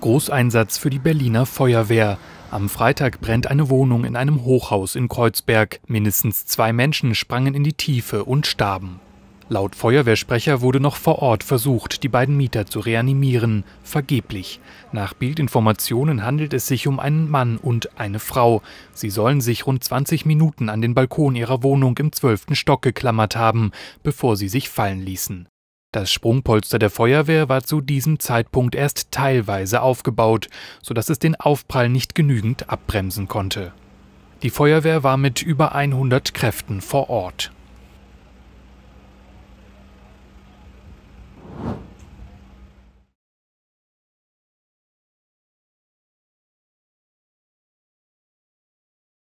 Großeinsatz für die Berliner Feuerwehr. Am Freitag brennt eine Wohnung in einem Hochhaus in Kreuzberg. Mindestens zwei Menschen sprangen in die Tiefe und starben. Laut Feuerwehrsprecher wurde noch vor Ort versucht, die beiden Mieter zu reanimieren, vergeblich. Nach Bildinformationen handelt es sich um einen Mann und eine Frau. Sie sollen sich rund 20 Minuten an den Balkon ihrer Wohnung im 12. Stock geklammert haben, bevor sie sich fallen ließen. Das Sprungpolster der Feuerwehr war zu diesem Zeitpunkt erst teilweise aufgebaut, sodass es den Aufprall nicht genügend abbremsen konnte. Die Feuerwehr war mit über 100 Kräften vor Ort.